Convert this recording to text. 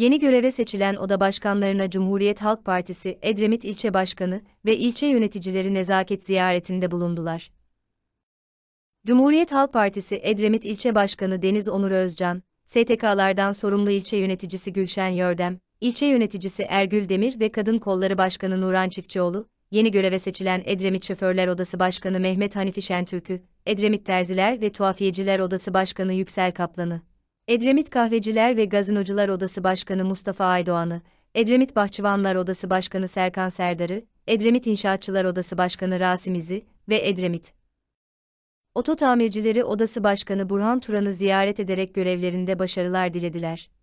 Yeni göreve seçilen oda başkanlarına Cumhuriyet Halk Partisi Edremit ilçe başkanı ve ilçe yöneticileri nezaket ziyaretinde bulundular. Cumhuriyet Halk Partisi Edremit ilçe başkanı Deniz Onur Özcan, STK'lardan sorumlu ilçe yöneticisi Gülşen Yördem, ilçe yöneticisi Ergül Demir ve Kadın Kolları Başkanı Nuran Çiftçioğlu, yeni göreve seçilen Edremit Şoförler Odası Başkanı Mehmet Hanifi Şentürk'ü, Edremit Terziler ve Tuhafiyeciler Odası Başkanı Yüksel Kaplan'ı, Edremit Kahveciler ve Gazinocular Odası Başkanı Mustafa Aydoğan'ı, Edremit Bahçıvanlar Odası Başkanı Serkan Serdar'ı, Edremit İnşaatçılar Odası Başkanı Rasim İzi ve Edremit Oto Tamircileri Odası Başkanı Burhan Turan'ı ziyaret ederek görevlerinde başarılar dilediler.